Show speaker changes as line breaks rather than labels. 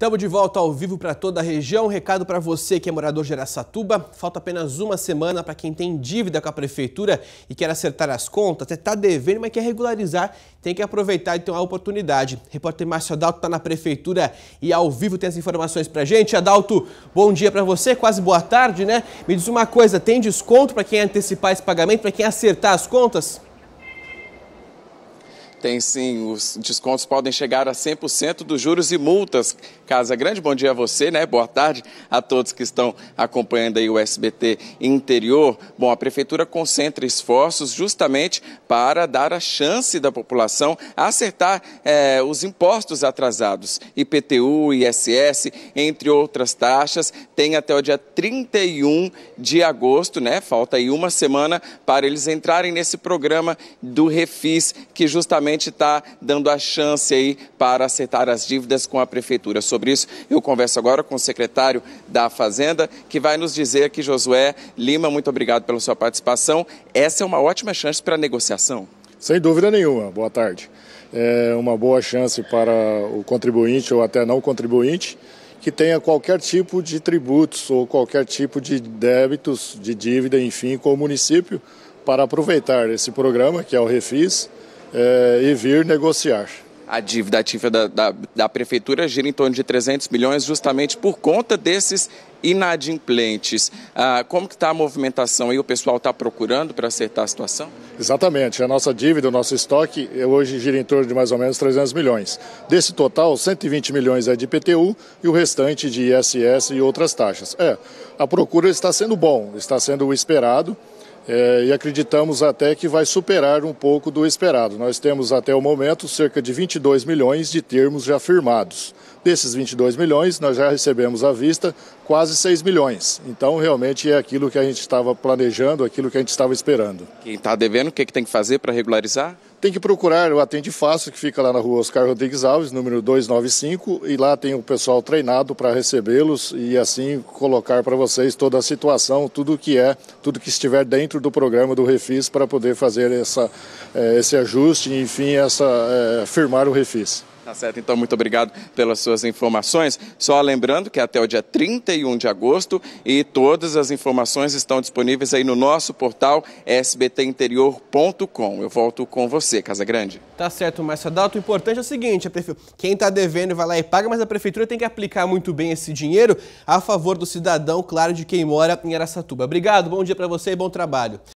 Estamos de volta ao vivo para toda a região. recado para você que é morador de Aracatuba. Falta apenas uma semana para quem tem dívida com a prefeitura e quer acertar as contas. Até está devendo, mas quer regularizar. Tem que aproveitar e ter uma oportunidade. repórter Márcio Adalto está na prefeitura e ao vivo tem as informações para gente. Adalto, bom dia para você. Quase boa tarde, né? Me diz uma coisa, tem desconto para quem antecipar esse pagamento, para quem acertar as contas?
Tem sim, os descontos podem chegar a 100% dos juros e multas. Casa Grande, bom dia a você, né? Boa tarde a todos que estão acompanhando aí o SBT Interior. Bom, a prefeitura concentra esforços justamente para dar a chance da população acertar eh, os impostos atrasados, IPTU, ISS, entre outras taxas. Tem até o dia 31 de agosto, né? Falta aí uma semana para eles entrarem nesse programa do Refis, que justamente realmente está dando a chance aí para acertar as dívidas com a prefeitura. Sobre isso, eu converso agora com o secretário da Fazenda, que vai nos dizer aqui, Josué Lima, muito obrigado pela sua participação. Essa é uma ótima chance para negociação.
Sem dúvida nenhuma. Boa tarde. É uma boa chance para o contribuinte ou até não contribuinte que tenha qualquer tipo de tributos ou qualquer tipo de débitos, de dívida, enfim, com o município, para aproveitar esse programa que é o Refis é, e vir negociar.
A dívida ativa da, da, da, prefeitura gira em torno de 300 milhões justamente por conta desses inadimplentes. Ah, como que está a movimentação aí? O pessoal está procurando para acertar a situação?
Exatamente. A nossa dívida, o nosso estoque, eh, hoje gira em torno de mais ou menos 300 milhões. Desse total, 120 milhões é de IPTU e o restante de ISS e outras taxas. É, a procura está sendo bom, está sendo o esperado é, e acreditamos até que vai superar um pouco do esperado. Nós temos até o momento cerca de 22 milhões de termos já firmados. Desses 22 milhões, nós já recebemos à vista quase 6 milhões. Então, realmente é aquilo que a gente estava planejando, aquilo que a gente estava esperando.
Quem está devendo, o que, é que tem que fazer para regularizar?
Tem que procurar o Atende Fácil, que fica lá na rua Oscar Rodrigues Alves, número 295, e lá tem o pessoal treinado para recebê-los e assim colocar para vocês toda a situação, tudo que é, tudo que estiver dentro do programa do Refis para poder fazer essa, eh, esse ajuste, enfim, essa, eh, firmar o Refis.
Tá certo, então muito obrigado pelas suas informações. Só lembrando que é até o dia 31 de agosto e todas as informações estão disponíveis aí no nosso portal sbtinterior.com. Eu volto com você, Casa Grande.
Tá certo, Márcio Dalto. O importante é o seguinte, é, prefe... quem está devendo vai lá e paga, mas a prefeitura tem que aplicar muito bem esse dinheiro a favor do cidadão, claro, de quem mora em Aracatuba. Obrigado, bom dia para você e bom trabalho.